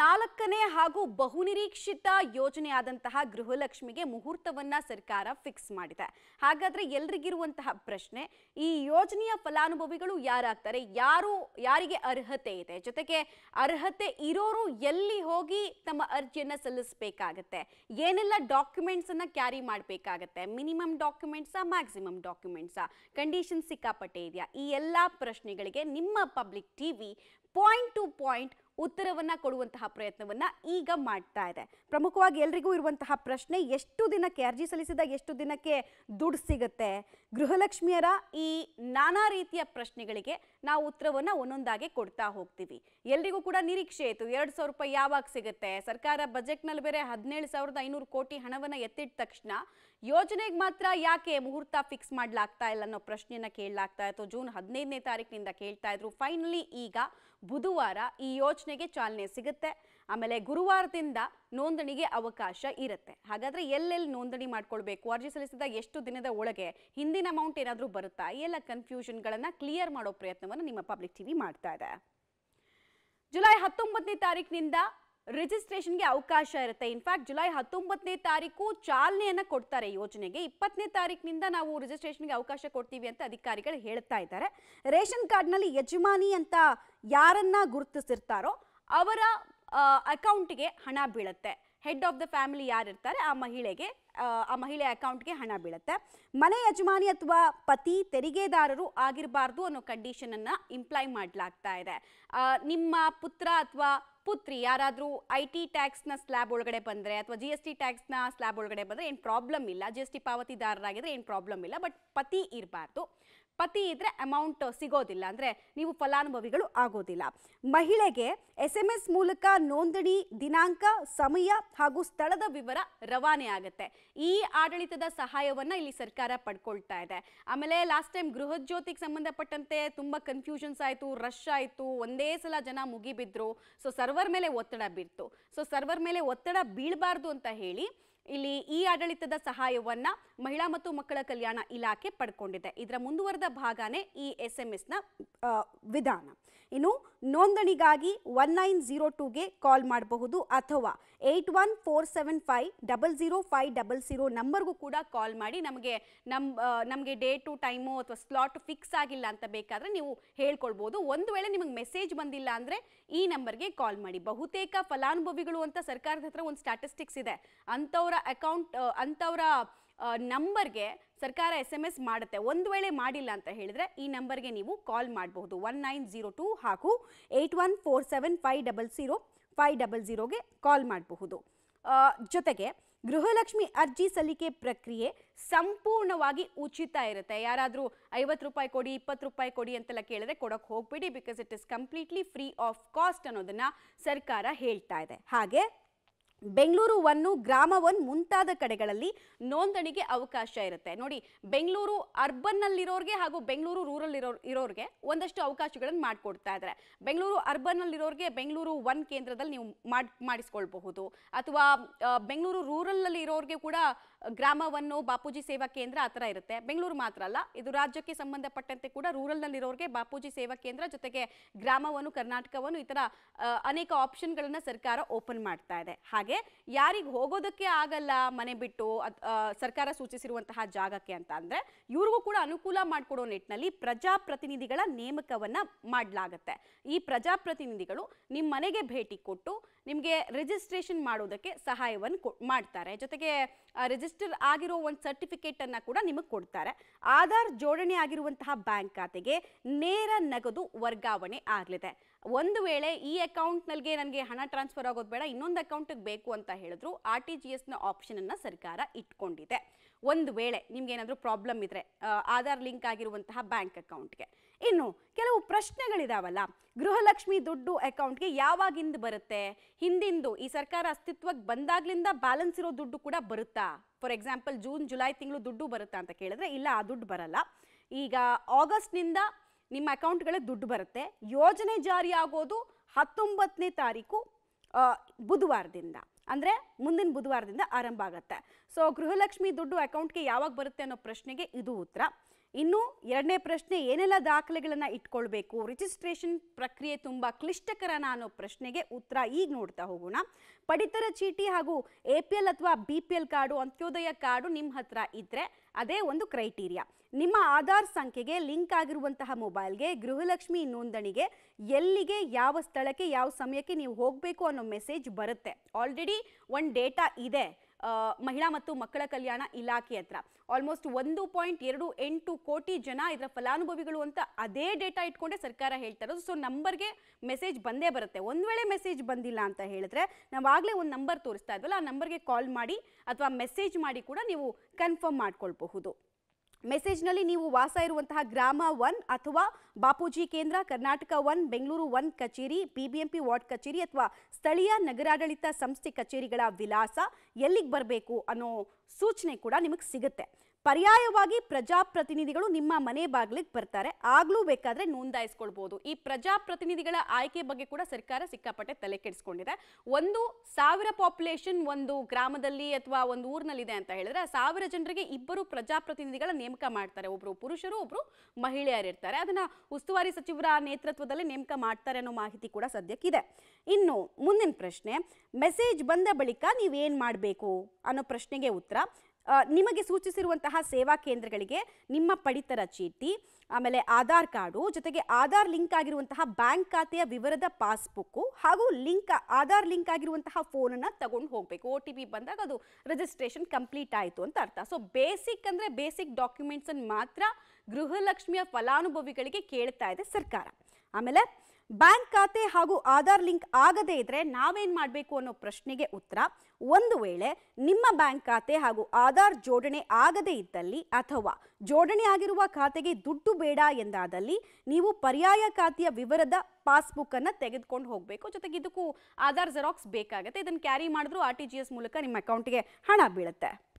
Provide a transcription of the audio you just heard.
ನಾಲ್ಕನೇ ಹಾಗೂ ಬಹುನಿರೀಕ್ಷಿತ ಯೋಜನೆಯಾದಂತಹ ಗೃಹಲಕ್ಷ್ಮಿಗೆ ಮುಹೂರ್ತವನ್ನ ಸರ್ಕಾರ ಫಿಕ್ಸ್ ಮಾಡಿದೆ ಹಾಗಾದ್ರೆ ಎಲ್ರಿಗಿರುವಂತಹ ಪ್ರಶ್ನೆ ಈ ಯೋಜನೆಯ ಫಲಾನುಭವಿಗಳು ಯಾರಾಗ್ತಾರೆ ಯಾರು ಯಾರಿಗೆ ಅರ್ಹತೆ ಇದೆ ಜೊತೆಗೆ ಅರ್ಹತೆ ಇರೋರು ಎಲ್ಲಿ ಹೋಗಿ ತಮ್ಮ ಅರ್ಜಿಯನ್ನ ಸಲ್ಲಿಸಬೇಕಾಗತ್ತೆ ಏನೆಲ್ಲ ಡಾಕ್ಯುಮೆಂಟ್ಸ್ ಅನ್ನ ಕ್ಯಾರಿ ಮಾಡಬೇಕಾಗತ್ತೆ ಮಿನಿಮಮ್ ಡಾಕ್ಯುಮೆಂಟ್ಸ್ ಮ್ಯಾಕ್ಸಿಮಮ್ ಡಾಕ್ಯುಮೆಂಟ್ಸಾ ಕಂಡೀಷನ್ ಸಿಕ್ಕಾಪಟ್ಟೆ ಇದೆಯಾ ಈ ಎಲ್ಲಾ ಪ್ರಶ್ನೆಗಳಿಗೆ ನಿಮ್ಮ public TV point to point ಉತ್ತರವನ್ನ ಕೊಡುವಂತಹ ಪ್ರಯತ್ನವನ್ನ ಈಗ ಮಾಡ್ತಾ ಇದೆ ಪ್ರಮುಖವಾಗಿ ಎಲ್ರಿಗೂ ಇರುವಂತಹ ಪ್ರಶ್ನೆ ಎಷ್ಟು ದಿನಕ್ಕೆ ಅರ್ಜಿ ಸಲ್ಲಿಸಿದಾಗ ಎಷ್ಟು ದಿನಕ್ಕೆ ದುಡ್ಡು ಸಿಗುತ್ತೆ ಗೃಹಲಕ್ಷ್ಮಿಯರ ಈ ನಾನಾ ರೀತಿಯ ಪ್ರಶ್ನೆಗಳಿಗೆ ನಾವು ಉತ್ತರವನ್ನ ಒಂದೊಂದಾಗಿ ಕೊಡ್ತಾ ಹೋಗ್ತೀವಿ ಎಲ್ರಿಗೂ ಕೂಡ ನಿರೀಕ್ಷೆ ಇತ್ತು ಎರಡು ಸಾವಿರ ರೂಪಾಯಿ ಯಾವಾಗ ಸಿಗುತ್ತೆ ಸರ್ಕಾರ ಬಜೆಟ್ನಲ್ಲಿ ಬೇರೆ ಹದಿನೇಳು ಸಾವಿರದ ಐನೂರು ಕೋಟಿ ಹಣವನ್ನ ಎತ್ತಿಟ್ಟ ತಕ್ಷಣ ಯೋಜನೆಗೆ ಮಾತ್ರ ಯಾಕೆ ಮುಹೂರ್ತ ಫಿಕ್ಸ್ ಮಾಡ್ಲಾಗ್ತಾ ಇಲ್ಲ ಅನ್ನೋ ಪ್ರಶ್ನೆಯನ್ನ ಕೇಳಲಾಗ್ತಾ ಇತ್ತು ಜೂನ್ ಹದಿನೈದನೇ ತಾರೀಕಿನಿಂದ ಕೇಳ್ತಾ ಇದ್ರು ಫೈನಲಿ ಈಗ ಬುಧವಾರ ಈ ಯೋಜನೆಗೆ ಚಾಲನೆ ಸಿಗುತ್ತೆ ಆಮೇಲೆ ಗುರುವಾರದಿಂದ ನೋಂದಣಿಗೆ ಅವಕಾಶ ಇರುತ್ತೆ ಹಾಗಾದರೆ ಎಲ್ಲೆಲ್ಲಿ ನೋಂದಣಿ ಮಾಡ್ಕೊಳ್ಬೇಕು ಅರ್ಜಿ ಸಲ್ಲಿಸಿದ ಎಷ್ಟು ದಿನದ ಒಳಗೆ ಹಿಂದಿನ ಅಮೌಂಟ್ ಏನಾದರೂ ಬರುತ್ತಾ ಎಲ್ಲ ಕನ್ಫ್ಯೂಷನ್ಗಳನ್ನು ಕ್ಲಿಯರ್ ಮಾಡೋ ಪ್ರಯತ್ನವನ್ನು ನಿಮ್ಮ ಪಬ್ಲಿಕ್ ಟಿವಿ ಮಾಡ್ತಾ ಇದೆ ಜುಲೈ ಹತ್ತೊಂಬತ್ತನೇ ತಾರೀಕಿನಿಂದ ರಿಜಿಸ್ಟ್ರೇಷನ್ಗೆ ಅವಕಾಶ ಇರುತ್ತೆ ಇನ್ಫ್ಯಾಕ್ಟ್ ಜುಲೈ ಹತ್ತೊಂಬತ್ತನೇ ತಾರೀಕು ಚಾಲನೆಯನ್ನು ಕೊಡ್ತಾರೆ ಯೋಜನೆಗೆ ಇಪ್ಪತ್ತನೇ ತಾರೀಕಿನಿಂದ ನಾವು ರಿಜಿಸ್ಟ್ರೇಷನ್ಗೆ ಅವಕಾಶ ಕೊಡ್ತೀವಿ ಅಂತ ಅಧಿಕಾರಿಗಳು ಹೇಳ್ತಾ ಇದ್ದಾರೆ ರೇಷನ್ ಕಾರ್ಡ್ನಲ್ಲಿ ಯಜಮಾನಿ ಅಂತ ಯಾರನ್ನ ಗುರುತಿಸಿರ್ತಾರೋ ಅವರ ಅಕೌಂಟ್ಗೆ ಹಣ ಬೀಳುತ್ತೆ ಹೆಡ್ ಆಫ್ ದ ಫ್ಯಾಮಿಲಿ ಯಾರಿರ್ತಾರೆ ಆ ಮಹಿಳೆಗೆ ಆ ಮಹಿಳೆ ಅಕೌಂಟ್ಗೆ ಹಣ ಬೀಳುತ್ತೆ ಮನೆ ಯಜಮಾನಿ ಅಥವಾ ಪತಿ ತೆರಿಗೆದಾರರು ಆಗಿರಬಾರ್ದು ಅನ್ನೋ ಕಂಡೀಷನನ್ನು ಇಂಪ್ಲೈ ಮಾಡಲಾಗ್ತಾ ಇದೆ ನಿಮ್ಮ ಪುತ್ರ ಅಥವಾ ಪುತ್ರಿ ಯಾರಾದರೂ ಐ ಟಿ ಟ್ಯಾಕ್ಸ್ನ ಸ್ಲ್ಯಾಬ್ ಒಳಗಡೆ ಬಂದರೆ ಅಥವಾ ಜಿ ಎಸ್ ಟಿ ಟ್ಯಾಕ್ಸ್ನ ಸ್ಲ್ಯಾಬ್ ಒಳಗಡೆ ಬಂದರೆ ಏನು ಪ್ರಾಬ್ಲಮ್ ಇಲ್ಲ ಜಿ ಎಸ್ ಟಿ ಪಾವತಿದಾರರಾಗಿದ್ರೆ ಏನು ಪ್ರಾಬ್ಲಮ್ ಇಲ್ಲ ಬಟ್ ಪತಿ ಇರಬಾರ್ದು ಪತಿ ಇದ್ರೆ ಅಮೌಂಟ್ ಸಿಗೋದಿಲ್ಲ ಅಂದ್ರೆ ನೀವು ಫಲಾನುಭವಿಗಳು ಆಗೋದಿಲ್ಲ ಮಹಿಳೆಗೆ ಎಸ್ ಎಮ್ ಎಸ್ ಮೂಲಕ ನೋಂದಣಿ ದಿನಾಂಕ ಸಮಯ ಹಾಗೂ ಸ್ಥಳದ ವಿವರ ರವಾನೆ ಆಗುತ್ತೆ ಈ ಆಡಳಿತದ ಸಹಾಯವನ್ನ ಇಲ್ಲಿ ಸರ್ಕಾರ ಪಡ್ಕೊಳ್ತಾ ಇದೆ ಆಮೇಲೆ ಲಾಸ್ಟ್ ಟೈಮ್ ಗೃಹಜ್ಯೋತಿಗೆ ಸಂಬಂಧಪಟ್ಟಂತೆ ತುಂಬಾ ಕನ್ಫ್ಯೂಷನ್ಸ್ ಆಯಿತು ರಶ್ ಆಯಿತು ಒಂದೇ ಸಲ ಜನ ಮುಗಿಬಿದ್ರು ಸೊ ಸರ್ವರ್ ಮೇಲೆ ಒತ್ತಡ ಬೀರ್ತು ಸೊ ಸರ್ವರ್ ಮೇಲೆ ಒತ್ತಡ ಬೀಳಬಾರ್ದು ಅಂತ ಹೇಳಿ ಇಲ್ಲಿ ಈ ಆಡಳಿತದ ಸಹಾಯವನ್ನ ಮಹಿಳಾ ಮತ್ತು ಮಕ್ಕಳ ಕಲ್ಯಾಣ ಇಲಾಖೆ ಪಡ್ಕೊಂಡಿದೆ ಇದರ ಮುಂದುವರೆದ ಭಾಗನೇ ಈ ಎಸ್ ಎಂ ನ ವಿಧಾನ ಇನ್ನು ನೋಂದಣಿಗಾಗಿ ಒನ್ ನೈನ್ ಜೀರೋ ಟೂಗೆ ಕಾಲ್ ಮಾಡಬಹುದು ಅಥವಾ eight one four seven five double zero five double zero ನಂಬರ್ಗೂ ಕೂಡ ಕಾಲ್ ಮಾಡಿ ನಮಗೆ ನಮ್ಮ ನಮಗೆ ಡೇಟು ಟೈಮು ಅಥವಾ ಸ್ಲಾಟ್ ಫಿಕ್ಸ್ ಆಗಿಲ್ಲ ಅಂತ ಬೇಕಾದರೆ ನೀವು ಹೇಳ್ಕೊಳ್ಬೋದು ಒಂದು ವೇಳೆ ನಿಮಗೆ ಮೆಸೇಜ್ ಬಂದಿಲ್ಲ ಅಂದರೆ ಈ ನಂಬರ್ಗೆ ಕಾಲ್ ಮಾಡಿ ಬಹುತೇಕ ಫಲಾನುಭವಿಗಳು ಅಂತ ಸರ್ಕಾರದ ಹತ್ರ ಒಂದು ಸ್ಟ್ಯಾಟಿಸ್ಟಿಕ್ಸ್ ಇದೆ ಅಂಥವರ ಅಕೌಂಟ್ ಅಂಥವರ ನಂಬರ್ಗೆ ಸರ್ಕಾರ ಎಸ್ ಎಮ್ ಎಸ್ ಮಾಡುತ್ತೆ ಒಂದು ವೇಳೆ ಮಾಡಿಲ್ಲ ಅಂತ ಹೇಳಿದ್ರೆ ಈ ನಂಬರ್ಗೆ ನೀವು ಕಾಲ್ ಮಾಡಬಹುದು ಒನ್ ನೈನ್ ಜೀರೋ ಟೂ ಹಾಗೂ eight one four seven five double zero five double ಝೀರೋಗೆ ಕಾಲ್ ಮಾಡಬಹುದು ಜೊತೆಗೆ ಗೃಹಲಕ್ಷ್ಮಿ ಅರ್ಜಿ ಸಲ್ಲಿಕೆ ಪ್ರಕ್ರಿಯೆ ಸಂಪೂರ್ಣವಾಗಿ ಉಚಿತ ಇರುತ್ತೆ ಯಾರಾದರೂ ಐವತ್ತು ರೂಪಾಯಿ ಕೊಡಿ ಇಪ್ಪತ್ತು ರೂಪಾಯಿ ಕೊಡಿ ಅಂತೆಲ್ಲ ಕೇಳಿದ್ರೆ ಕೊಡೋಕೆ ಹೋಗ್ಬೇಡಿ because it is completely free of cost ಅನ್ನೋದನ್ನು ಸರ್ಕಾರ ಹೇಳ್ತಾ ಇದೆ ಹಾಗೆ ಬೆಂಗಳೂರು ಒನ್ನು ಗ್ರಾಮ ಒನ್ ಮುಂತಾದ ಕಡೆಗಳಲ್ಲಿ ನೋಂದಣಿಗೆ ಅವಕಾಶ ಇರುತ್ತೆ ನೋಡಿ ಬೆಂಗಳೂರು ಅರ್ಬನ್ನಲ್ಲಿರೋರಿಗೆ ಹಾಗೂ ಬೆಂಗಳೂರು ರೂರಲ್ ಇರೋ ಇರೋರಿಗೆ ಒಂದಷ್ಟು ಅವಕಾಶಗಳನ್ನು ಮಾಡಿಕೊಡ್ತಾ ಇದ್ದಾರೆ ಬೆಂಗಳೂರು ಅರ್ಬನ್ನಲ್ಲಿರೋರಿಗೆ ಬೆಂಗಳೂರು ಒನ್ ಕೇಂದ್ರದಲ್ಲಿ ನೀವು ಮಾಡಿ ಮಾಡಿಸ್ಕೊಳ್ಬಹುದು ಅಥವಾ ಬೆಂಗಳೂರು ರೂರಲಲ್ಲಿ ಇರೋರಿಗೆ ಕೂಡ ಗ್ರಾಮವನ್ನು ಬಾಪೂಜಿ ಸೇವಾ ಕೇಂದ್ರ ಆ ಥರ ಇರುತ್ತೆ ಬೆಂಗಳೂರು ಮಾತ್ರ ಅಲ್ಲ ಇದು ರಾಜ್ಯಕ್ಕೆ ಸಂಬಂಧಪಟ್ಟಂತೆ ಕೂಡ ರೂರಲ್ನಲ್ಲಿರೋರಿಗೆ ಬಾಪೂಜಿ ಸೇವಾ ಕೇಂದ್ರ ಜೊತೆಗೆ ಗ್ರಾಮವನ್ನು ಕರ್ನಾಟಕವನ್ನು ಈ ಥರ ಅನೇಕ ಆಪ್ಷನ್ಗಳನ್ನು ಸರ್ಕಾರ ಓಪನ್ ಮಾಡ್ತಾ ಇದೆ ಹಾಗೆ ಯಾರಿಗೆ ಹೋಗೋದಕ್ಕೆ ಆಗಲ್ಲ ಮನೆ ಬಿಟ್ಟು ಸರ್ಕಾರ ಸೂಚಿಸಿರುವಂತಹ ಜಾಗಕ್ಕೆ ಅಂತ ಅಂದರೆ ಇವ್ರಿಗೂ ಕೂಡ ಅನುಕೂಲ ಮಾಡಿಕೊಡೋ ನಿಟ್ಟಿನಲ್ಲಿ ಪ್ರಜಾಪ್ರತಿನಿಧಿಗಳ ನೇಮಕವನ್ನು ಮಾಡ್ಲಾಗತ್ತೆ ಈ ಪ್ರಜಾಪ್ರತಿನಿಧಿಗಳು ನಿಮ್ಮ ಮನೆಗೆ ಭೇಟಿ ಕೊಟ್ಟು ನಿಮಗೆ ರಿಜಿಸ್ಟ್ರೇಷನ್ ಮಾಡೋದಕ್ಕೆ ಸಹಾಯವನ್ನು ಮಾಡ್ತಾರೆ ಜೊತೆಗೆ ರಿಜಿಸ್ಟರ್ ಆಗಿರೋ ಒಂದು ಸರ್ಟಿಫಿಕೇಟ್ ಅನ್ನ ಕೂಡ ನಿಮಗೆ ಕೊಡ್ತಾರೆ ಆಧಾರ್ ಜೋಡಣೆ ಆಗಿರುವಂತಹ ಬ್ಯಾಂಕ್ ಖಾತೆಗೆ ನೇರ ನಗದು ವರ್ಗಾವಣೆ ಆಗಲಿದೆ ಒಂದು ವೇಳೆ ಈ ಅಕೌಂಟ್ನಲ್ಲಿಗೆ ನನಗೆ ಹಣ ಟ್ರಾನ್ಸ್ಫರ್ ಆಗೋದು ಬೇಡ ಇನ್ನೊಂದು ಅಕೌಂಟ್ ಬೇಕು ಅಂತ ಹೇಳಿದ್ರು ಆರ್ ಟಿ ಜಿ ಆಪ್ಷನ್ ಅನ್ನ ಸರ್ಕಾರ ಇಟ್ಕೊಂಡಿದೆ ಒಂದು ವೇಳೆ ನಿಮ್ಗೆ ಏನಾದರೂ ಪ್ರಾಬ್ಲಮ್ ಇದ್ರೆ ಆಧಾರ್ ಲಿಂಕ್ ಆಗಿರುವಂತಹ ಬ್ಯಾಂಕ್ ಅಕೌಂಟ್ಗೆ ಇನ್ನು ಕೆಲವು ಪ್ರಶ್ನೆಗಳಿದಾವಲ್ಲ ಗೃಹಲಕ್ಷ್ಮಿ ದುಡ್ಡು ಅಕೌಂಟ್ಗೆ ಯಾವಾಗಿಂದ ಬರುತ್ತೆ ಹಿಂದಿಂದು ಈ ಸರ್ಕಾರ ಅಸ್ತಿತ್ವಕ್ಕೆ ಬಂದಾಗ್ಲಿಂದ ಬ್ಯಾಲೆನ್ಸ್ ಇರೋ ದುಡ್ಡು ಕೂಡ ಬರುತ್ತಾ ಫಾರ್ ಎಕ್ಸಾಂಪಲ್ ಜೂನ್ ಜುಲೈ ತಿಂಗಳು ದುಡ್ಡು ಬರುತ್ತಾ ಅಂತ ಕೇಳಿದ್ರೆ ಇಲ್ಲ ಆ ದುಡ್ಡು ಬರಲ್ಲ ಈಗ ಆಗಸ್ಟ್ನಿಂದ ನಿಮ್ಮ ಅಕೌಂಟ್ಗಳಿಗೆ ದುಡ್ಡು ಬರುತ್ತೆ ಯೋಜನೆ ಜಾರಿ ಆಗೋದು ಹತ್ತೊಂಬತ್ತನೇ ತಾರೀಕು ಬುಧವಾರದಿಂದ ಅಂದರೆ ಮುಂದಿನ ಬುಧವಾರದಿಂದ ಆರಂಭ ಆಗುತ್ತೆ ಸೊ ಗೃಹಲಕ್ಷ್ಮಿ ದುಡ್ಡು ಅಕೌಂಟ್ಗೆ ಯಾವಾಗ ಬರುತ್ತೆ ಅನ್ನೋ ಪ್ರಶ್ನೆಗೆ ಇದು ಉತ್ತರ ಇನ್ನು ಎರಡನೇ ಪ್ರಶ್ನೆ ಏನೆಲ್ಲ ದಾಖಲೆಗಳನ್ನು ಇಟ್ಕೊಳ್ಬೇಕು ರಿಜಿಸ್ಟ್ರೇಷನ್ ಪ್ರಕ್ರಿಯೆ ತುಂಬ ಕ್ಲಿಷ್ಟಕರನ ಅನ್ನೋ ಪ್ರಶ್ನೆಗೆ ಉತ್ತರ ಈಗ ನೋಡ್ತಾ ಹೋಗೋಣ ಪಡಿತರ ಚೀಟಿ ಹಾಗೂ ಎ ಪಿ ಎಲ್ ಅಥವಾ B P L card Antyodaya card ನಿಮ್ಮ ಹತ್ರ ಇದ್ದರೆ ಅದೇ ಒಂದು ಕ್ರೈಟೀರಿಯಾ ನಿಮ್ಮ ಆಧಾರ್ ಸಂಖ್ಯೆಗೆ ಲಿಂಕ್ ಆಗಿರುವಂತಹ ಮೊಬೈಲ್ಗೆ ಗೃಹಲಕ್ಷ್ಮಿ ನೋಂದಣಿಗೆ ಎಲ್ಲಿಗೆ ಯಾವ ಸ್ಥಳಕ್ಕೆ ಯಾವ ಸಮಯಕ್ಕೆ ನೀವು ಹೋಗಬೇಕು ಅನ್ನೋ ಮೆಸೇಜ್ ಬರುತ್ತೆ ಆಲ್ರೆಡಿ ಒಂದು ಡೇಟಾ ಇದೆ ಮಹಿಳಾ ಮತ್ತು ಮಕ್ಕಳ ಕಲ್ಯಾಣ ಇಲಾಖೆ ಹತ್ರ ಆಲ್ಮೋಸ್ಟ್ ಒಂದು ಪಾಯಿಂಟ್ ಎರಡು ಎಂಟು ಕೋಟಿ ಜನ ಇದರ ಫಲಾನುಭವಿಗಳು ಅಂತ ಅದೇ ಡೇಟಾ ಇಟ್ಕೊಂಡೆ ಸರ್ಕಾರ ಹೇಳ್ತಾ ಇರೋದು ಸೊ ನಂಬರ್ಗೆ ಮೆಸೇಜ್ ಬಂದೇ ಬರುತ್ತೆ ಒಂದು ವೇಳೆ ಮೆಸೇಜ್ ಬಂದಿಲ್ಲ ಅಂತ ಹೇಳಿದ್ರೆ ನಾವಾಗಲೇ ಒಂದು ನಂಬರ್ ತೋರಿಸ್ತಾ ಇದ್ವಲ್ಲ ಆ ನಂಬರ್ಗೆ ಕಾಲ್ ಮಾಡಿ ಅಥವಾ ಮೆಸೇಜ್ ಮಾಡಿ ಕೂಡ ನೀವು ಕನ್ಫರ್ಮ್ ಮಾಡ್ಕೊಳ್ಬಹುದು ಮೆಸೇಜ್ ನಲ್ಲಿ ನೀವು ವಾಸ ಇರುವಂತಹ ಗ್ರಾಮ ಒನ್ ಅಥವಾ ಬಾಪೂಜಿ ಕೇಂದ್ರ ಕರ್ನಾಟಕ ಒನ್ ಬೆಂಗಳೂರು ಒನ್ ಕಚೇರಿ ಬಿಬಿಎಂಪಿ ವಾರ್ಡ್ ಕಚೇರಿ ಅಥವಾ ಸ್ಥಳೀಯ ನಗರಾಡಳಿತ ಸಂಸ್ಥೆ ಕಚೇರಿಗಳ ವಿಳಾಸ ಎಲ್ಲಿಗೆ ಬರಬೇಕು ಅನ್ನೋ ಸೂಚನೆ ಕೂಡ ನಿಮಗೆ ಸಿಗುತ್ತೆ ಪರ್ಯಾಯವಾಗಿ ಪ್ರಜಾಪ್ರತಿನಿಧಿಗಳು ನಿಮ್ಮ ಮನೆ ಬಾಗಿಲಿಗೆ ಬರ್ತಾರೆ ಆಗ್ಲೂ ಬೇಕಾದ್ರೆ ನೋಂದಾಯಿಸ್ಕೊಳ್ಬಹುದು ಈ ಪ್ರಜಾಪ್ರತಿನಿಧಿಗಳ ಆಯ್ಕೆ ಬಗ್ಗೆ ಕೂಡ ಸರ್ಕಾರ ಸಿಕ್ಕಾಪಟ್ಟೆ ತಲೆ ಕೆಡಿಸ್ಕೊಂಡಿದೆ ಒಂದು ಸಾವಿರ ಪಾಪ್ಯುಲೇಷನ್ ಒಂದು ಗ್ರಾಮದಲ್ಲಿ ಅಥವಾ ಒಂದು ಊರಿನಲ್ಲಿದೆ ಅಂತ ಹೇಳಿದ್ರೆ ಸಾವಿರ ಜನರಿಗೆ ಇಬ್ಬರು ಪ್ರಜಾಪ್ರತಿನಿಧಿಗಳ ನೇಮಕ ಮಾಡ್ತಾರೆ ಒಬ್ರು ಪುರುಷರು ಒಬ್ರು ಮಹಿಳೆಯರಿರ್ತಾರೆ ಅದನ್ನ ಉಸ್ತುವಾರಿ ಸಚಿವರ ನೇತೃತ್ವದಲ್ಲಿ ನೇಮಕ ಮಾಡ್ತಾರೆ ಅನ್ನೋ ಮಾಹಿತಿ ಕೂಡ ಸದ್ಯಕ್ಕಿದೆ ಇನ್ನು ಮುಂದಿನ ಪ್ರಶ್ನೆ ಮೆಸೇಜ್ ಬಂದ ಬಳಿಕ ನೀವೇನ್ ಮಾಡಬೇಕು ಅನ್ನೋ ಪ್ರಶ್ನೆಗೆ ಉತ್ತರ ನಿಮಗೆ ಸೂಚಿಸಿರುವಂತಹ ಸೇವಾ ಕೇಂದ್ರಗಳಿಗೆ ನಿಮ್ಮ ಪಡಿತರ ಚೀಟಿ ಆಮೇಲೆ ಆಧಾರ್ ಕಾರ್ಡು ಜೊತೆಗೆ ಆಧಾರ್ ಲಿಂಕ್ ಆಗಿರುವಂತಹ ಬ್ಯಾಂಕ್ ಖಾತೆಯ ವಿವರದ ಪಾಸ್ಬುಕ್ಕು ಹಾಗೂ ಲಿಂಕ್ ಆಧಾರ್ ಲಿಂಕ್ ಆಗಿರುವಂತಹ ಫೋನನ್ನು ತಗೊಂಡು ಹೋಗಬೇಕು ಒ ಟಿ ಪಿ ಬಂದಾಗ ಅದು ರಿಜಿಸ್ಟ್ರೇಷನ್ ಕಂಪ್ಲೀಟ್ ಆಯಿತು ಅಂತ ಅರ್ಥ ಸೊ ಬೇಸಿಕ್ ಅಂದರೆ ಬೇಸಿಕ್ ಡಾಕ್ಯುಮೆಂಟ್ಸನ್ನು ಮಾತ್ರ ಗೃಹಲಕ್ಷ್ಮಿಯ ಫಲಾನುಭವಿಗಳಿಗೆ ಕೇಳ್ತಾ ಇದೆ ಸರ್ಕಾರ ಆಮೇಲೆ ಬ್ಯಾಂಕ್ ಖಾತೆ ಹಾಗೂ ಆಧಾರ್ ಲಿಂಕ್ ಆಗದೇ ಇದ್ರೆ ನಾವೇನ್ ಮಾಡಬೇಕು ಅನ್ನೋ ಪ್ರಶ್ನೆಗೆ ಉತ್ತರ ಒಂದು ವೇಳೆ ನಿಮ್ಮ ಬ್ಯಾಂಕ್ ಖಾತೆ ಹಾಗೂ ಆಧಾರ್ ಜೋಡಣೆ ಆಗದೇ ಇದ್ದಲ್ಲಿ ಅಥವಾ ಜೋಡಣೆ ಆಗಿರುವ ಖಾತೆಗೆ ದುಡ್ಡು ಬೇಡ ಎಂದಾದಲ್ಲಿ ನೀವು ಪರ್ಯಾಯ ಖಾತೆಯ ವಿವರದ ಪಾಸ್ಬುಕ್ ಅನ್ನು ತೆಗೆದುಕೊಂಡು ಹೋಗಬೇಕು ಜೊತೆಗೆ ಇದಕ್ಕೂ ಆಧಾರ್ ಜೆರಾಕ್ಸ್ ಬೇಕಾಗುತ್ತೆ ಇದನ್ನು ಕ್ಯಾರಿ ಮಾಡಿದ್ರು ಆರ್ ಟಿ ಜಿ ಎಸ್ ಮೂಲಕ ನಿಮ್ಮ ಅಕೌಂಟ್ಗೆ ಹಣ ಬೀಳುತ್ತೆ